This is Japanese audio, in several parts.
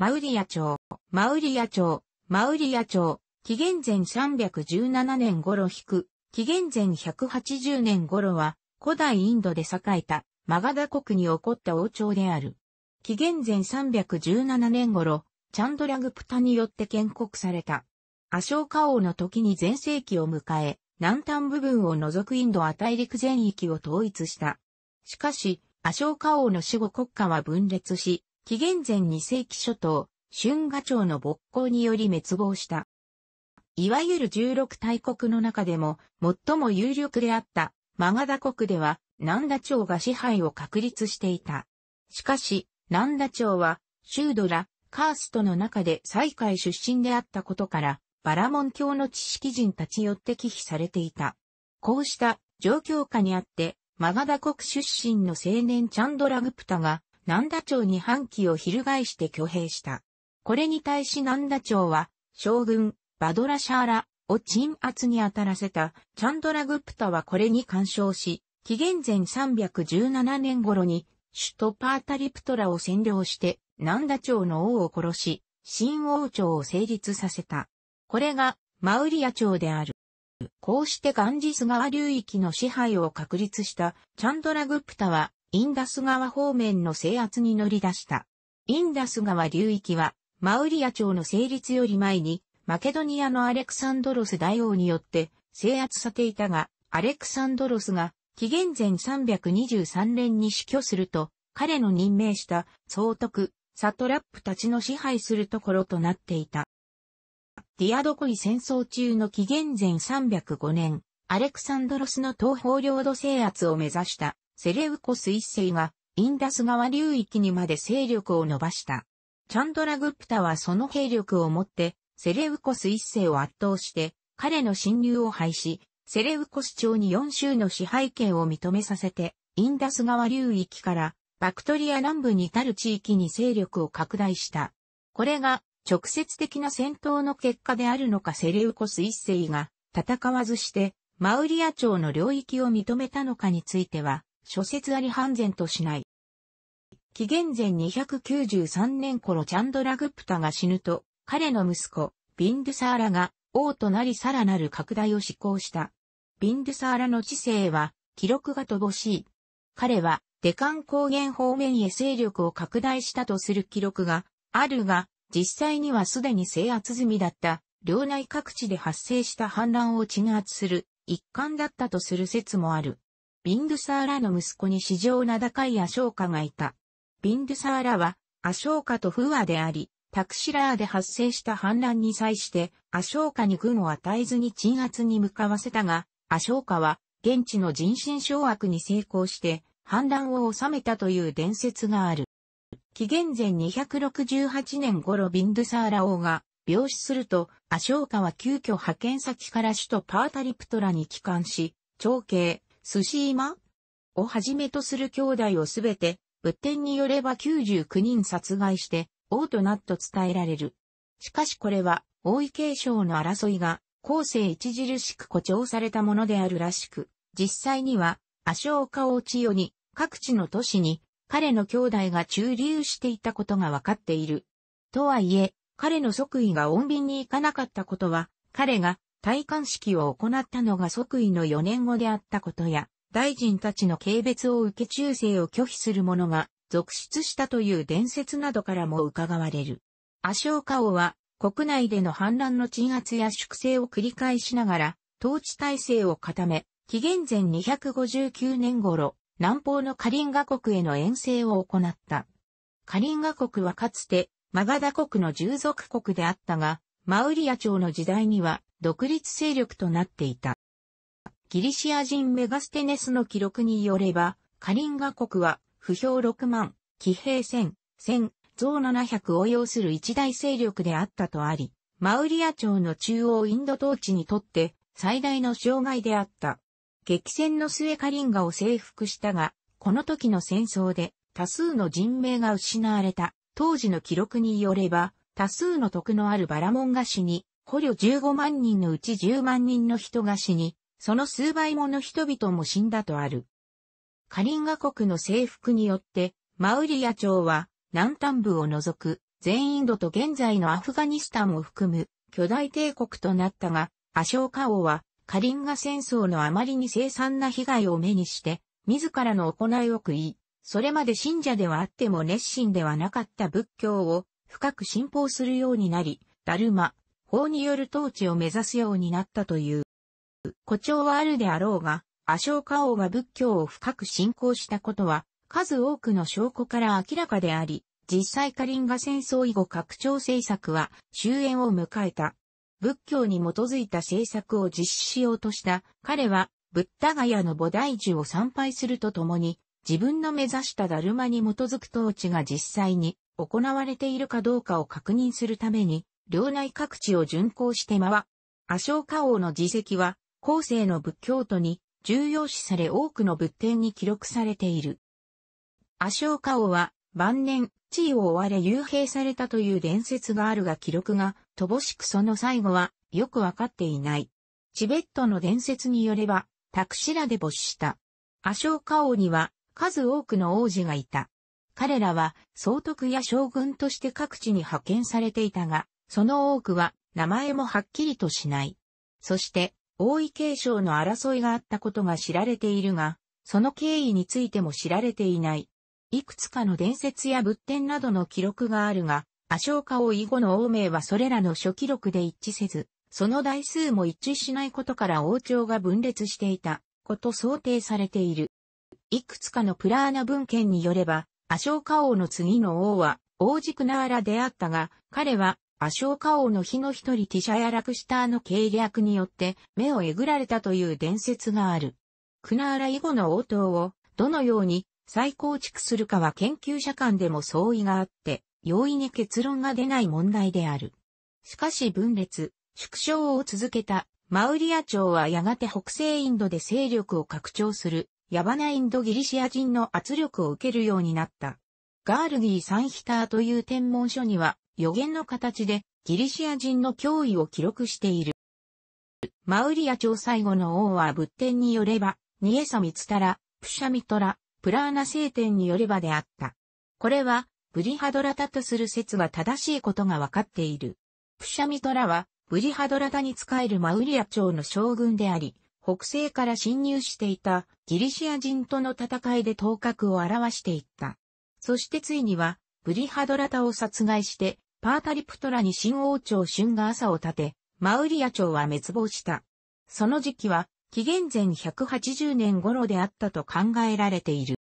マウリア朝、マウリア朝、マウリア朝、紀元前317年頃引く、紀元前180年頃は、古代インドで栄えた、マガダ国に起こった王朝である。紀元前317年頃、チャンドラグプタによって建国された。アショウカ王の時に全盛期を迎え、南端部分を除くインドア大陸全域を統一した。しかし、アショウカ王の死後国家は分裂し、紀元前2世紀初頭、春画町の勃興により滅亡した。いわゆる十六大国の中でも最も有力であったマガダ国では南ダ朝が支配を確立していた。しかし、南ダ朝はシュードラ、カーストの中で最下位出身であったことから、バラモン教の知識人たちよって忌避されていた。こうした状況下にあって、マガダ国出身の青年チャンドラグプタが南田町に反旗を翻して挙兵した。これに対し南田町は、将軍、バドラシャーラを鎮圧に当たらせた、チャンドラグプタはこれに干渉し、紀元前317年頃に、首都パータリプトラを占領して、南田町の王を殺し、新王朝を成立させた。これが、マウリア朝である。こうしてガンジス川流域の支配を確立したチャンドラグプタはインダス川方面の制圧に乗り出した。インダス川流域は、マウリア朝の成立より前に、マケドニアのアレクサンドロス大王によって制圧されていたが、アレクサンドロスが紀元前323年に死去すると、彼の任命した総督、サトラップたちの支配するところとなっていた。ディアドコイ戦争中の紀元前305年、アレクサンドロスの東方領土制圧を目指したセレウコス一世がインダス川流域にまで勢力を伸ばした。チャンドラグプタはその兵力をもってセレウコス一世を圧倒して彼の侵入を廃止、セレウコス朝に4州の支配権を認めさせて、インダス川流域からバクトリア南部に至る地域に勢力を拡大した。これが直接的な戦闘の結果であるのかセレウコス一世が戦わずしてマウリア朝の領域を認めたのかについては諸説あり判然としない。紀元前293年頃チャンドラグプタが死ぬと、彼の息子、ビンドゥサーラが王となりさらなる拡大を施行した。ビンドゥサーラの知性は記録が乏しい。彼はデカン高原方面へ勢力を拡大したとする記録があるが、実際にはすでに制圧済みだった領内各地で発生した反乱を鎮圧する一環だったとする説もある。ビンドゥサーラの息子に史上名高いアショーカがいた。ビンドゥサーラは、アショーカとフーアであり、タクシラーで発生した反乱に際して、アショーカに軍を与えずに鎮圧に向かわせたが、アショーカは、現地の人心掌握に成功して、反乱を収めたという伝説がある。紀元前268年頃ビンドゥサーラ王が病死すると、アショーカは急遽派遣先から首都パータリプトラに帰還し、長兄、寿司今をはじめとする兄弟をすべて、仏典によれば99人殺害して、王となっと伝えられる。しかしこれは、王位継承の争いが、後世著しく誇張されたものであるらしく、実際には、足岡を王千代に、各地の都市に、彼の兄弟が駐留していたことが分かっている。とはいえ、彼の即位が穏便にいかなかったことは、彼が戴冠式を行ったのが即位の4年後であったことや、大臣たちの軽蔑を受け忠誠を拒否する者が続出したという伝説などからも伺われる。アショーカ王は国内での反乱の鎮圧や粛清を繰り返しながら統治体制を固め、紀元前259年頃、南方のカリンガ国への遠征を行った。カリンガ国はかつてマガダ国の従属国であったが、マウリア朝の時代には独立勢力となっていた。ギリシア人メガステネスの記録によれば、カリンガ国は不評6万、騎兵1000、1000、増700を要する一大勢力であったとあり、マウリア朝の中央インド統治にとって最大の障害であった。激戦の末カリンガを征服したが、この時の戦争で多数の人命が失われた。当時の記録によれば、多数の徳のあるバラモンが死に、捕虜15万人のうち10万人の人が死に、その数倍もの人々も死んだとある。カリンガ国の征服によって、マウリア朝は南端部を除く全インドと現在のアフガニスタンを含む巨大帝国となったが、アショーカ王はカリンガ戦争のあまりに凄惨な被害を目にして、自らの行いを食い、それまで信者ではあっても熱心ではなかった仏教を深く信奉するようになり、ダルマ、法による統治を目指すようになったという。誇張はあるであろうが、アショーカ王が仏教を深く信仰したことは、数多くの証拠から明らかであり、実際カリンガ戦争以後拡張政策は終焉を迎えた。仏教に基づいた政策を実施しようとした彼は、ブッダガヤの菩提樹を参拝するとともに、自分の目指したダルマに基づく統治が実際に行われているかどうかを確認するために、領内各地を巡行して回、阿昌花王の自跡は、後世の仏教徒に重要視され多くの仏典に記録されている。阿昌花王は、晩年、地位を追われ幽閉されたという伝説があるが記録が乏しくその最後はよくわかっていない。チベットの伝説によれば、タクシラで没した。アショカ王には数多くの王子がいた。彼らは総督や将軍として各地に派遣されていたが、その多くは名前もはっきりとしない。そして、王位継承の争いがあったことが知られているが、その経緯についても知られていない。いくつかの伝説や仏典などの記録があるが、アショーカ王以後の王名はそれらの諸記録で一致せず、その台数も一致しないことから王朝が分裂していたこと想定されている。いくつかのプラーナ文献によれば、アショーカ王の次の王は、王子クナーラであったが、彼は、アショーカ王の日の一人ティシャやラクシターの計略によって、目をえぐられたという伝説がある。クナーラ以後の応答を、どのように再構築するかは研究者間でも相違があって、容易に結論が出ない問題である。しかし分裂、縮小を続けたマウリア朝はやがて北西インドで勢力を拡張するヤバナインドギリシア人の圧力を受けるようになった。ガールギー・サンヒターという天文書には、予言の形でギリシア人の脅威を記録している。マウリア朝最後の王は仏典によれば、ニエサミツタラ、プシャミトラ、プラーナ聖典によればであった。これは、ブリハドラタとする説が正しいことがわかっている。プシャミトラは、ブリハドラタに仕えるマウリア朝の将軍であり、北西から侵入していたギリシア人との戦いで頭角を表していった。そしてついには、ブリハドラタを殺害して、パータリプトラに新王朝春が朝を立て、マウリア朝は滅亡した。その時期は、紀元前180年頃であったと考えられている。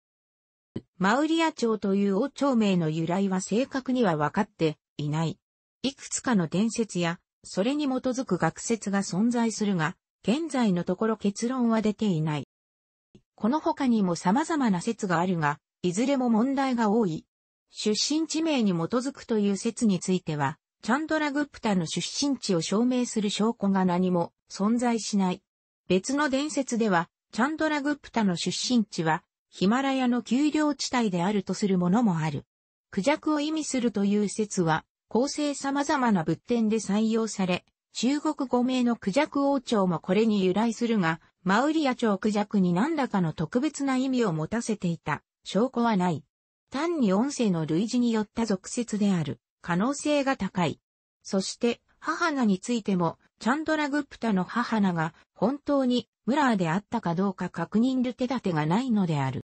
マウリア朝という王朝名の由来は正確には分かっていない。いくつかの伝説や、それに基づく学説が存在するが、現在のところ結論は出ていない。この他にも様々な説があるが、いずれも問題が多い。出身地名に基づくという説については、チャンドラグプタの出身地を証明する証拠が何も存在しない。別の伝説では、チャンドラグプタの出身地は、ヒマラヤの丘陵地帯であるとするものもある。クジャクを意味するという説は、構成様々な仏典で採用され、中国語名のクジャク王朝もこれに由来するが、マウリア朝クジャクに何らかの特別な意味を持たせていた証拠はない。単に音声の類似によった俗説である可能性が高い。そして、母名についても、チャンドラグプタの母名が本当にムラーであったかどうか確認る手立てがないのである。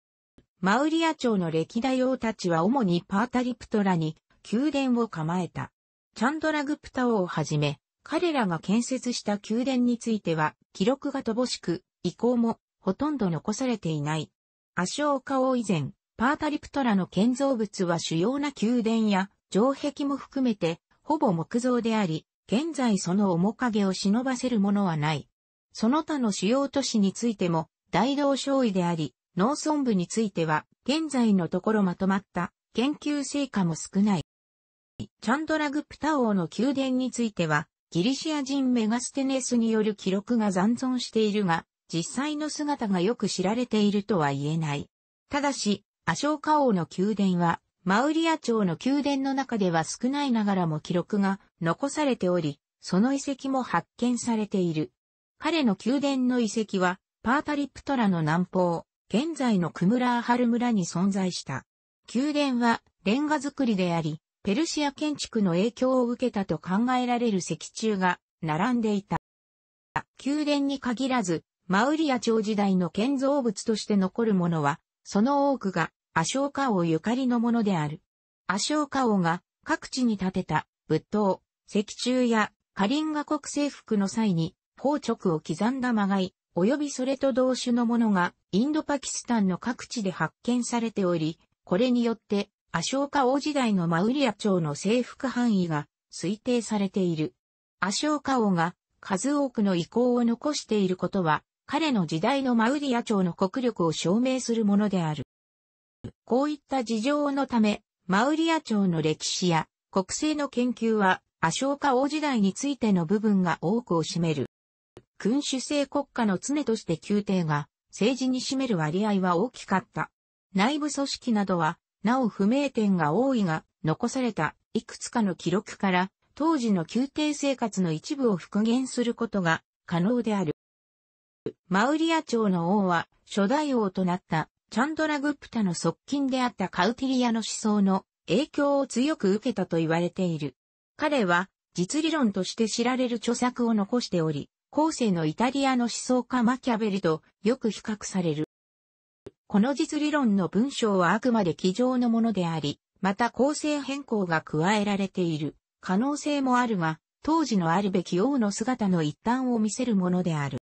マウリア朝の歴代王たちは主にパータリプトラに宮殿を構えた。チャンドラグプタ王をはじめ、彼らが建設した宮殿については記録が乏しく、遺構もほとんど残されていない。アショーカ王以前、パータリプトラの建造物は主要な宮殿や城壁も含めてほぼ木造であり、現在その面影を忍ばせるものはない。その他の主要都市についても大同小位であり、農村部については現在のところまとまった研究成果も少ない。チャンドラグプタ王の宮殿についてはギリシア人メガステネスによる記録が残存しているが、実際の姿がよく知られているとは言えない。ただし、アショーカ王の宮殿は、マウリア朝の宮殿の中では少ないながらも記録が残されており、その遺跡も発見されている。彼の宮殿の遺跡は、パータリプトラの南方、現在のクムラーハル村に存在した。宮殿はレンガ造りであり、ペルシア建築の影響を受けたと考えられる石柱が並んでいた。宮殿に限らず、マウリア朝時代の建造物として残るものは、その多くがアショーカ王ゆかりのものである。アショーカ王が各地に建てた仏塔、石柱やカリンガ国征服の際に、宝直を刻んだまがい、及びそれと同種のものがインドパキスタンの各地で発見されており、これによってアショーカ王時代のマウリア朝の征服範囲が推定されている。アショーカ王が数多くの遺構を残していることは、彼の時代のマウリア朝の国力を証明するものである。こういった事情のため、マウリア朝の歴史や国政の研究は、アショーカ王時代についての部分が多くを占める。君主制国家の常として宮廷が政治に占める割合は大きかった。内部組織などはなお不明点が多いが、残されたいくつかの記録から、当時の宮廷生活の一部を復元することが可能である。マウリア朝の王は初代王となったチャンドラグプタの側近であったカウティリアの思想の影響を強く受けたと言われている。彼は実理論として知られる著作を残しており、後世のイタリアの思想家マキャベリとよく比較される。この実理論の文章はあくまで机上のものであり、また構成変更が加えられている可能性もあるが、当時のあるべき王の姿の一端を見せるものである。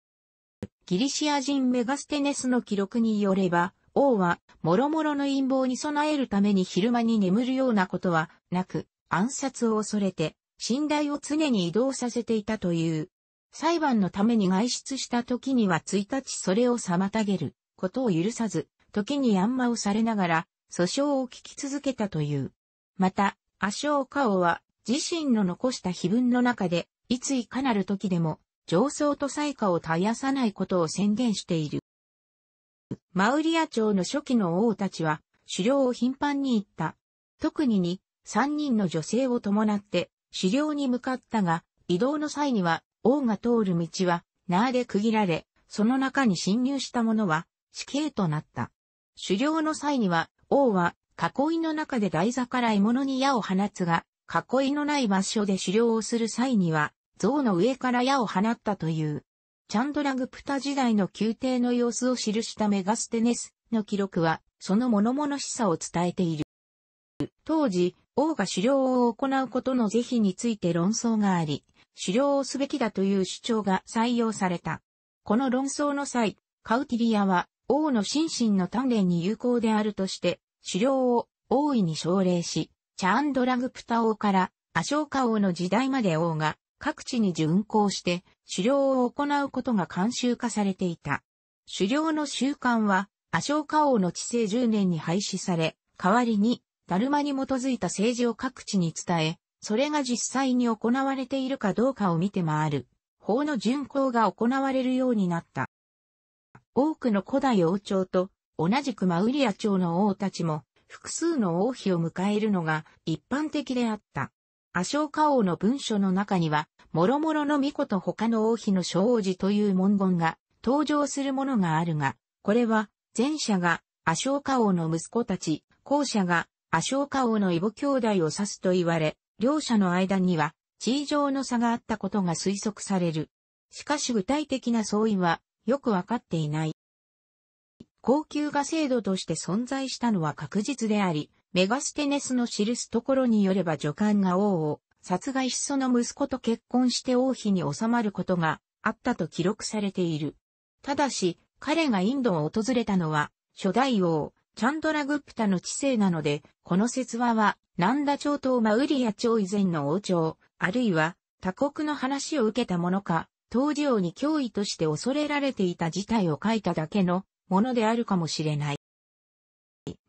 ギリシア人メガステネスの記録によれば、王は、諸々の陰謀に備えるために昼間に眠るようなことはなく、暗殺を恐れて、信頼を常に移動させていたという。裁判のために外出した時には1日それを妨げることを許さず、時にヤンマをされながら、訴訟を聞き続けたという。また、アショーカオは、自身の残した碑文の中で、いついかなる時でも、上層と最下を絶やさないことを宣言している。マウリア朝の初期の王たちは、狩猟を頻繁に行った。特にに、三人の女性を伴って、狩猟に向かったが、移動の際には、王が通る道は、縄で区切られ、その中に侵入した者は、死刑となった。狩猟の際には、王は囲いの中で台座から獲物に矢を放つが、囲いのない場所で狩猟をする際には、像の上から矢を放ったという。チャンドラグプタ時代の宮廷の様子を記したメガステネスの記録は、その物々しさを伝えている。当時、王が狩猟を行うことの是非について論争があり、狩猟をすべきだという主張が採用された。この論争の際、カウティリアは王の心身の鍛錬に有効であるとして、狩猟を大いに奨励し、チャーンドラグプタ王からアショーカ王の時代まで王が各地に巡行して狩猟を行うことが慣習化されていた。狩猟の習慣はアショーカ王の治世10年に廃止され、代わりにダルマに基づいた政治を各地に伝え、それが実際に行われているかどうかを見て回る。法の巡行が行われるようになった。多くの古代王朝と同じくマウリア朝の王たちも複数の王妃を迎えるのが一般的であった。アショーカ王の文書の中には、諸々の巫女と他の王妃の小王子という文言が登場するものがあるが、これは前者がアショーカ王の息子たち、後者がアショーカ王の異母兄弟を指すと言われ、両者の間には地位上の差があったことが推測される。しかし具体的な相違はよくわかっていない。高級が制度として存在したのは確実であり、メガステネスの記すところによれば女官が王を殺害しその息子と結婚して王妃に収まることがあったと記録されている。ただし、彼がインドを訪れたのは、初代王、チャンドラグプタの治世なので、この説話は、ナンダ朝とマウリア朝以前の王朝、あるいは他国の話を受けたものか、当時王に脅威として恐れられていた事態を書いただけのものであるかもしれない。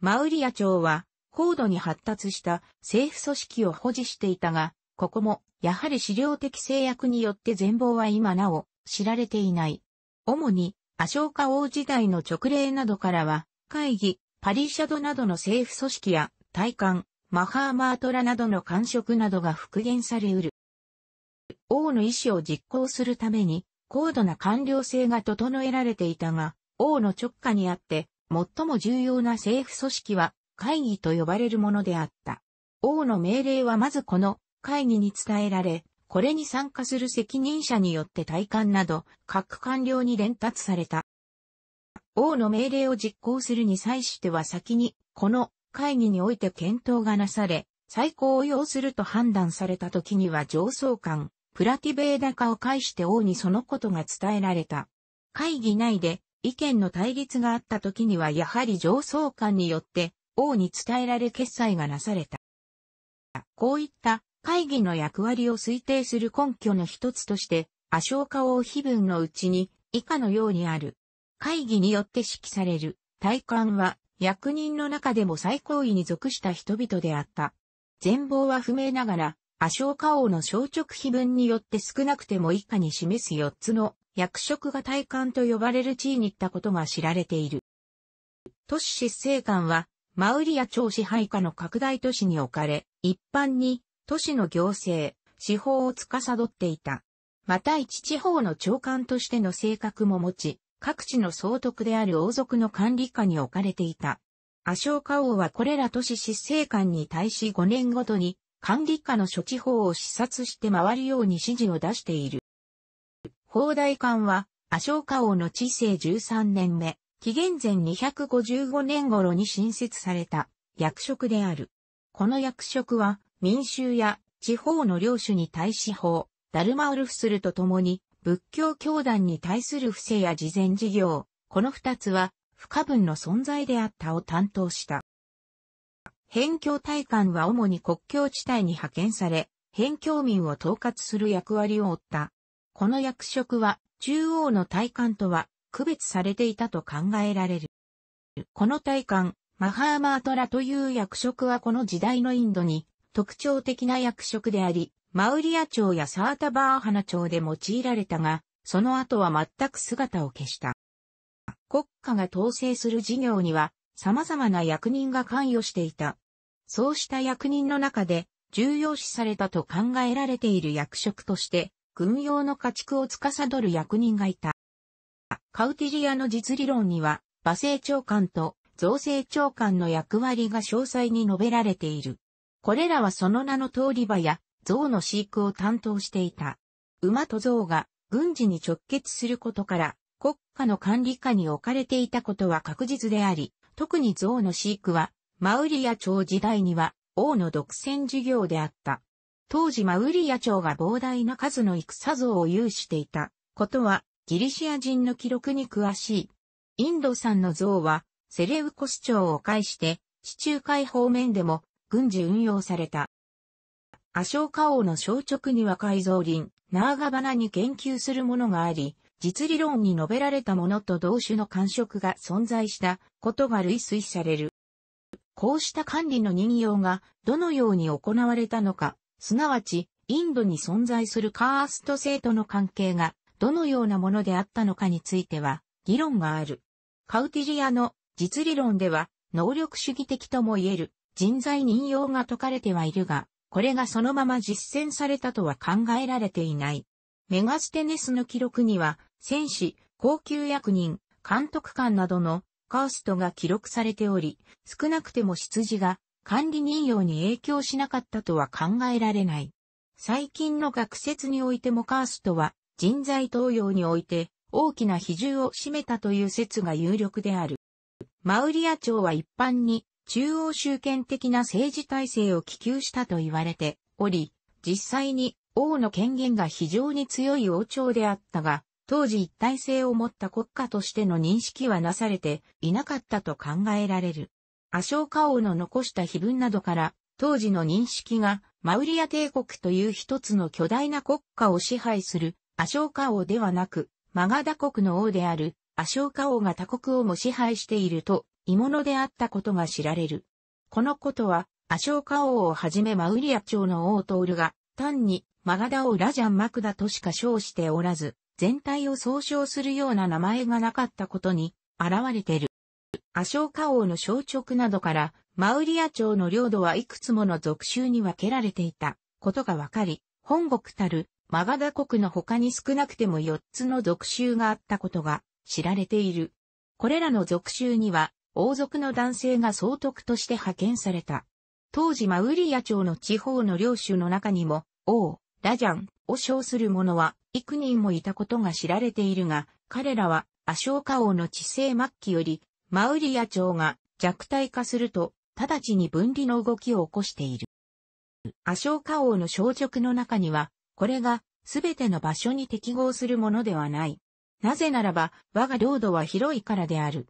マウリア朝は高度に発達した政府組織を保持していたが、ここもやはり資料的制約によって全貌は今なお知られていない。主にアショーカ王時代の直令などからは、会議、パリシャドなどの政府組織や、体感、マハーマートラなどの官職などが復元されうる。王の意思を実行するために、高度な官僚性が整えられていたが、王の直下にあって、最も重要な政府組織は会議と呼ばれるものであった。王の命令はまずこの会議に伝えられ、これに参加する責任者によって体官など各官僚に伝達された。王の命令を実行するに際しては先にこの会議において検討がなされ、最高を要すると判断された時には上層官、プラティベーダ化を介して王にそのことが伝えられた。会議内で意見の対立があった時にはやはり上層官によって王に伝えられ決裁がなされた。こういった会議の役割を推定する根拠の一つとして、アショーカ王碑文のうちに以下のようにある。会議によって指揮される大官は役人の中でも最高位に属した人々であった。全貌は不明ながら、アショウカ王の小直碑文によって少なくても以下に示す4つの役職が体官と呼ばれる地位に行ったことが知られている。都市執政官は、マウリア朝支配下の拡大都市に置かれ、一般に都市の行政、司法を司っていた。また一地方の長官としての性格も持ち、各地の総督である王族の管理下に置かれていた。アショウカ王はこれら都市執政官に対し5年ごとに管理下の処置法を視察して回るように指示を出している。砲台艦は、阿ショ王の治世13年目、紀元前255年頃に新設された役職である。この役職は民衆や地方の領主に対し法、ダルマウルフするとともに仏教教団に対する不正や慈善事業、この二つは不可分の存在であったを担当した。辺境大官は主に国境地帯に派遣され、辺境民を統括する役割を負った。この役職は中央の大官とは区別されていたと考えられる。この大官、マハーマートラという役職はこの時代のインドに特徴的な役職であり、マウリア朝やサータバーハナ朝で用いられたが、その後は全く姿を消した。国家が統制する事業には様々な役人が関与していた。そうした役人の中で重要視されたと考えられている役職として、軍用の家畜を司る役人がいた。カウティリアの実理論には、馬政長官と造成長官の役割が詳細に述べられている。これらはその名の通り場や象の飼育を担当していた。馬と象が軍事に直結することから国家の管理下に置かれていたことは確実であり、特に象の飼育は、マウリア朝時代には王の独占事業であった。当時マウリア朝が膨大な数の戦像を有していたことはギリシア人の記録に詳しい。インド産の像はセレウコス朝を介して地中海方面でも軍事運用された。アショーカ王の小直には改造林、ナーガバナに研究するものがあり、実理論に述べられたものと同種の感触が存在したことが類推される。こうした管理の任用がどのように行われたのか、すなわちインドに存在するカースト制との関係がどのようなものであったのかについては議論がある。カウティリアの実理論では能力主義的とも言える人材任用が解かれてはいるが、これがそのまま実践されたとは考えられていない。メガステネスの記録には戦士、高級役人、監督官などのカーストが記録されており、少なくても出自が管理人用に影響しなかったとは考えられない。最近の学説においてもカーストは人材登用において大きな比重を占めたという説が有力である。マウリア朝は一般に中央集権的な政治体制を希求したと言われており、実際に王の権限が非常に強い王朝であったが、当時一体性を持った国家としての認識はなされていなかったと考えられる。アショーカ王の残した碑文などから、当時の認識がマウリア帝国という一つの巨大な国家を支配するアショーカ王ではなく、マガダ国の王であるアショーカ王が他国をも支配していると、鋳物であったことが知られる。このことは、アショーカ王をはじめマウリア朝の王トールが、単にマガダ王ラジャンマクダとしか称しておらず、全体を総称するような名前がなかったことに、現れている。アショーカ王の象徴などから、マウリア朝の領土はいくつもの属州に分けられていたことがわかり、本国たるマガダ国の他に少なくても4つの属州があったことが知られている。これらの属州には王族の男性が総督として派遣された。当時マウリア朝の地方の領主の中にも、王、ラジャン、を称する者は幾人もいたことが知られているが、彼らはアショーカ王の治世末期より、マウリア朝が弱体化すると、直ちに分離の動きを起こしている。アショーカ王の小直の中には、これがすべての場所に適合するものではない。なぜならば、我が領土は広いからである。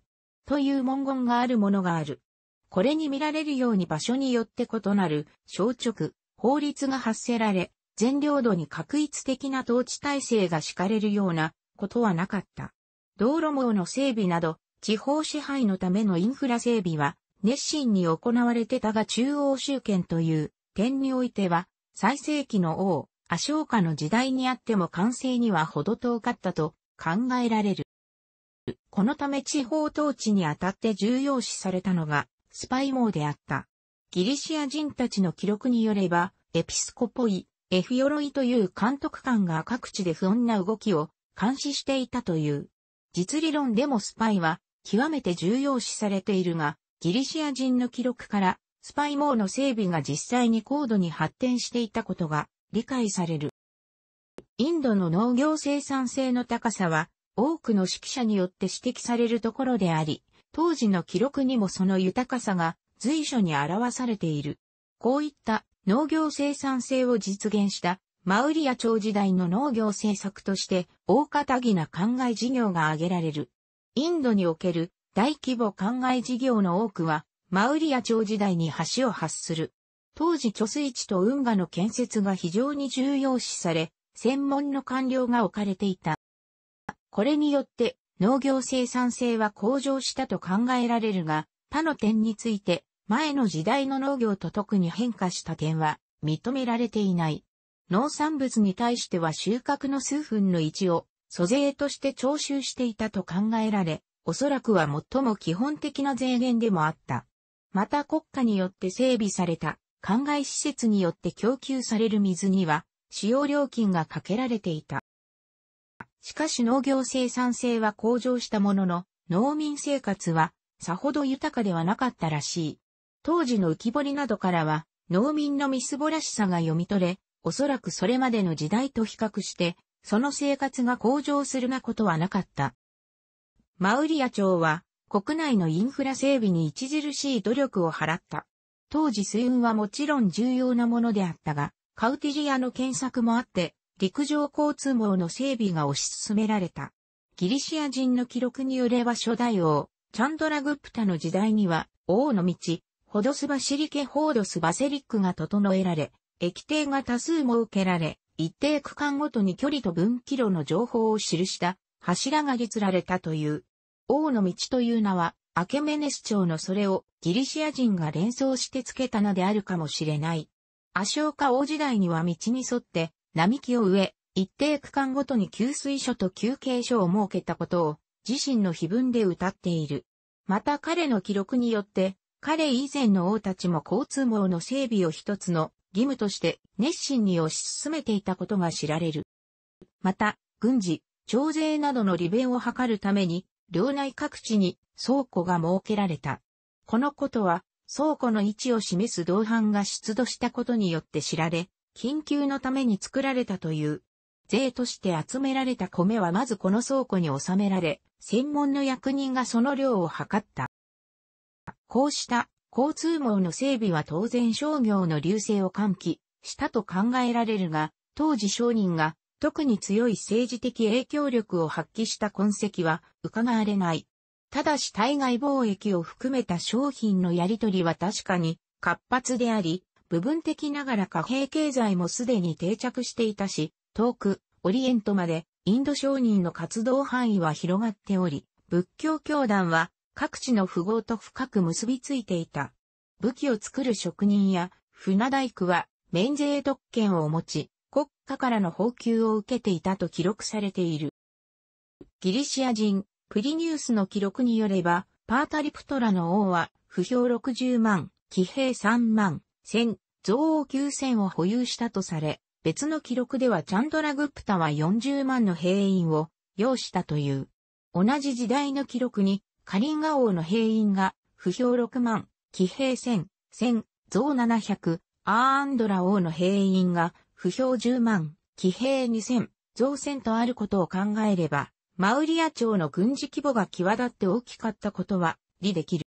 という文言があるものがある。これに見られるように場所によって異なる、小直、法律が発せられ、全領土に確一的な統治体制が敷かれるようなことはなかった。道路網の整備など、地方支配のためのインフラ整備は熱心に行われてたが中央集権という点においては、最盛期の王、アショーカの時代にあっても完成には程遠かったと考えられる。このため地方統治にあたって重要視されたのがスパイ網であった。ギリシア人たちの記録によれば、エピスコポイ、F 鎧という監督官が各地で不穏な動きを監視していたという。実理論でもスパイは極めて重要視されているが、ギリシア人の記録からスパイ網の整備が実際に高度に発展していたことが理解される。インドの農業生産性の高さは多くの指揮者によって指摘されるところであり、当時の記録にもその豊かさが随所に表されている。こういった農業生産性を実現したマウリア朝時代の農業政策として大方義な灌漑事業が挙げられる。インドにおける大規模灌漑事業の多くはマウリア朝時代に橋を発する。当時貯水池と運河の建設が非常に重要視され、専門の官僚が置かれていた。これによって農業生産性は向上したと考えられるが、他の点について前の時代の農業と特に変化した点は認められていない。農産物に対しては収穫の数分の1を租税として徴収していたと考えられ、おそらくは最も基本的な税源でもあった。また国家によって整備された、灌漑施設によって供給される水には、使用料金がかけられていた。しかし農業生産性は向上したものの、農民生活はさほど豊かではなかったらしい。当時の浮き彫りなどからは、農民のみすぼらしさが読み取れ、おそらくそれまでの時代と比較して、その生活が向上するなことはなかった。マウリア朝は、国内のインフラ整備に著しい努力を払った。当時水運はもちろん重要なものであったが、カウティジアの検索もあって、陸上交通網の整備が推し進められた。ギリシア人の記録によれば初代王、チャンドラグプタの時代には、王の道、ホドスバシリケホードスバセリックが整えられ、液体が多数設けられ、一定区間ごとに距離と分岐路の情報を記した柱が立られたという。王の道という名は、アケメネス朝のそれをギリシア人が連想して付けた名であるかもしれない。アショーカ王時代には道に沿って並木を植え、一定区間ごとに給水所と休憩所を設けたことを自身の碑文で歌っている。また彼の記録によって彼以前の王たちも交通網の整備を一つの義務として熱心に推し進めていたことが知られる。また、軍事、徴税などの利便を図るために、領内各地に倉庫が設けられた。このことは、倉庫の位置を示す銅板が出土したことによって知られ、緊急のために作られたという。税として集められた米はまずこの倉庫に収められ、専門の役人がその量を測った。こうした交通網の整備は当然商業の隆盛を喚起したと考えられるが、当時商人が特に強い政治的影響力を発揮した痕跡は伺われない。ただし対外貿易を含めた商品のやり取りは確かに活発であり、部分的ながら貨幣経済もすでに定着していたし、遠く、オリエントまでインド商人の活動範囲は広がっており、仏教教団は各地の富豪と深く結びついていた。武器を作る職人や船大工は免税特権を持ち、国家からの報給を受けていたと記録されている。ギリシア人、プリニウスの記録によれば、パータリプトラの王は、不評60万、騎兵3万、1000、増王9000を保有したとされ、別の記録ではチャンドラグプタは40万の兵員を、要したという。同じ時代の記録に、カリンガ王の兵員が、不評6万、騎兵1000、1000、増700、アーンドラ王の兵員が、不評10万、騎兵2000、増1000とあることを考えれば、マウリア朝の軍事規模が際立って大きかったことは、理できる。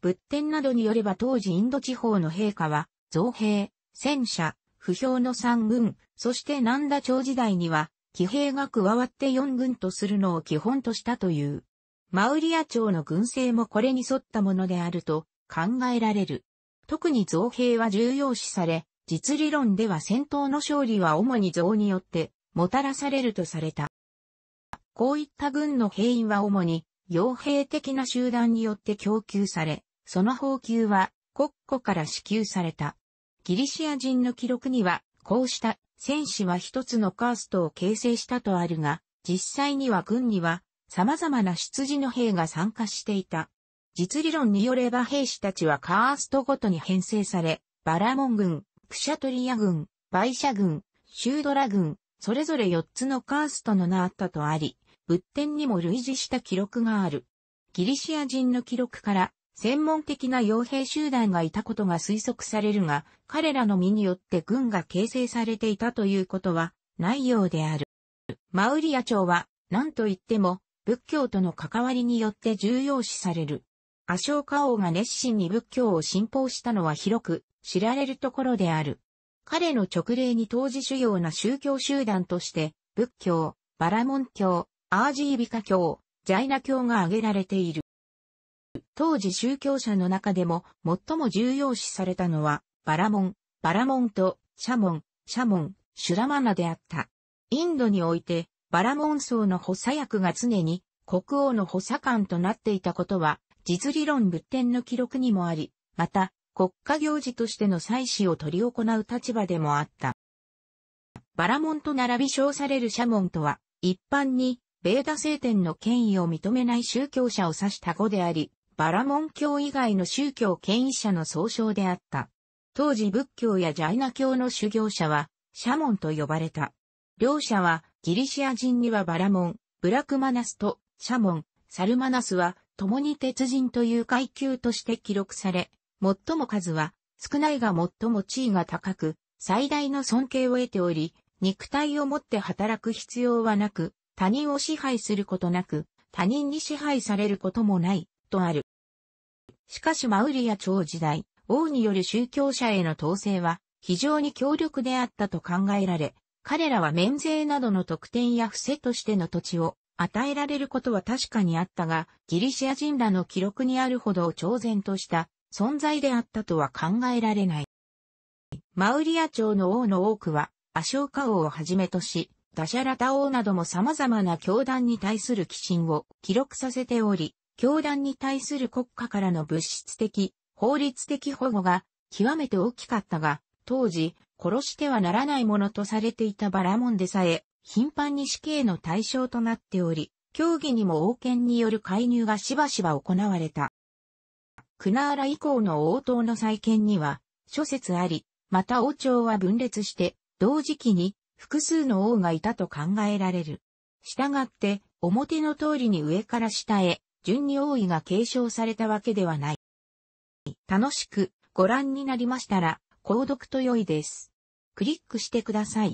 仏典などによれば当時インド地方の陛下は、造兵、戦車、不評の3軍、そして南田朝時代には、騎兵が加わって4軍とするのを基本としたという。マウリア朝の軍勢もこれに沿ったものであると考えられる。特に造兵は重要視され、実理論では戦闘の勝利は主に造によってもたらされるとされた。こういった軍の兵員は主に傭兵的な集団によって供給され、その報給は国庫から支給された。ギリシア人の記録には、こうした戦士は一つのカーストを形成したとあるが、実際には軍には様々な出自の兵が参加していた。実理論によれば兵士たちはカーストごとに編成され、バラモン軍、クシャトリア軍、バイシャ軍、シュードラ軍、それぞれ4つのカーストの名あったとあり、仏典にも類似した記録がある。ギリシア人の記録から、専門的な傭兵集団がいたことが推測されるが、彼らの身によって軍が形成されていたということはないようである。マウリア朝は、何と言っても、仏教との関わりによって重要視される。アショーカ王が熱心に仏教を信奉したのは広く知られるところである。彼の直令に当時主要な宗教集団として、仏教、バラモン教、アージービカ教、ジャイナ教が挙げられている。当時宗教者の中でも最も重要視されたのは、バラモン、バラモンと、シャモン、シャモン、シュラマナであった。インドにおいて、バラモン層の補佐役が常に国王の補佐官となっていたことは、実理論仏典の記録にもあり、また、国家行事としての祭祀を執り行う立場でもあった。バラモンと並び称されるシャモンとは、一般に、ベーダ聖典の権威を認めない宗教者を指した語であり、バラモン教以外の宗教権威者の総称であった。当時仏教やジャイナ教の修行者は、シャモンと呼ばれた。両者は、ギリシア人にはバラモン、ブラクマナスとシャモン、サルマナスは共に鉄人という階級として記録され、最も数は少ないが最も地位が高く、最大の尊敬を得ており、肉体を持って働く必要はなく、他人を支配することなく、他人に支配されることもない、とある。しかしマウリア朝時代、王による宗教者への統制は非常に強力であったと考えられ、彼らは免税などの特典や伏せとしての土地を与えられることは確かにあったが、ギリシア人らの記録にあるほど超然とした存在であったとは考えられない。マウリア朝の王の多くは、アショーカ王をはじめとし、ダシャラタ王なども様々な教団に対する寄進を記録させており、教団に対する国家からの物質的、法律的保護が極めて大きかったが、当時、殺してはならないものとされていたバラモンでさえ、頻繁に死刑の対象となっており、競技にも王権による介入がしばしば行われた。クナーラ以降の王党の再建には、諸説あり、また王朝は分裂して、同時期に複数の王がいたと考えられる。従って、表の通りに上から下へ、順に王位が継承されたわけではない。楽しくご覧になりましたら、購読と良いです。クリックしてください。